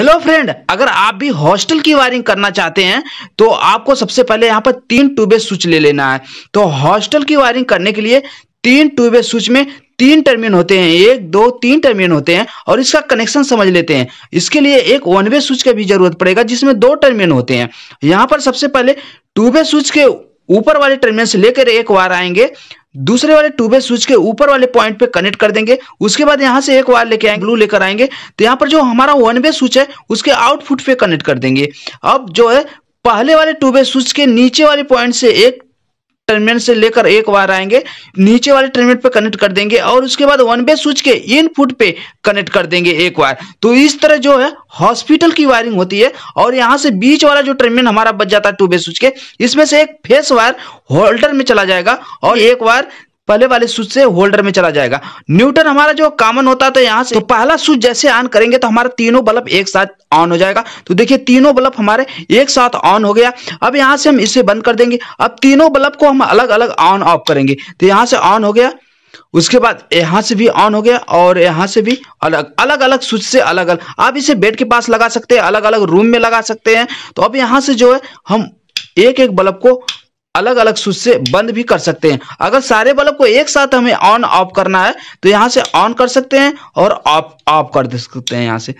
hello friend अगर आप भी हॉस्टल की वायरिंग करना चाहते हैं तो आपको सबसे पहले यहाँ पर तीन ट्यूबे स्विच ले लेना है तो हॉस्टल की वायरिंग करने के लिए तीन ट्यूबे स्विच में तीन टर्मिन होते हैं एक दो तीन टर्मिन होते हैं और इसका कनेक्शन समझ लेते हैं इसके लिए एक वन वे स्विच का भी जरूरत पड़ेगा जिसमें दो टर्मिन होते हैं यहाँ पर सबसे पहले ट्यूबे स्विच के ऊपर वाले टर्मिनल से लेकर एक वायर आएंगे दूसरे वाले टूबे स्विच के ऊपर वाले पॉइंट पे कनेक्ट कर देंगे उसके बाद यहाँ से एक वायर लेके आएंगे ब्लू लेकर आएंगे तो यहाँ पर जो हमारा वन वे स्विच है उसके आउटपुट पे कनेक्ट कर देंगे अब जो है पहले वाले टूबे स्विच के नीचे वाले पॉइंट से एक टर्मिनेट से लेकर एक वायर आएंगे नीचे वाले टर्मिनेट पे कनेक्ट कर देंगे और उसके बाद वन बे स्विच के इनपुट पे कनेक्ट कर देंगे एक वायर तो इस तरह जो है हॉस्पिटल की वायरिंग होती है और यहाँ से बीच वाला जो टर्मिनेट हमारा बच जाता है टू बे स्विच के इसमें से एक फेस वायर होल्डर में चला जाएगा और एक वायर पहले वाले स्विच से होल्डर में चला जाएगा न्यूटन हमारा जो कॉमन होता है तो यहाँ से तो पहला स्विच जैसे ऑन करेंगे तो हमारा तीनों बल्ब एक साथ ऑन हो जाएगा तो देखिए तीनों बल्ब हमारे एक साथ ऑन हो गया अब यहाँ से हम इसे बंद कर देंगे अब तीनों बल्ब को हम अलग अलग ऑन ऑफ करेंगे तो यहाँ से ऑन हो गया उसके बाद यहाँ से भी ऑन हो गया और यहाँ से भी अलग अलग अलग स्विच से अलग अलग आप इसे बेड के पास लगा सकते हैं अलग अलग रूम में लगा सकते हैं तो अब यहाँ से जो है हम एक एक बल्ब को अलग अलग स्विच से बंद भी कर सकते हैं अगर सारे बल्ब को एक साथ हमें ऑन ऑफ करना है तो यहाँ से ऑन कर सकते हैं और ऑफ ऑफ कर सकते हैं यहाँ से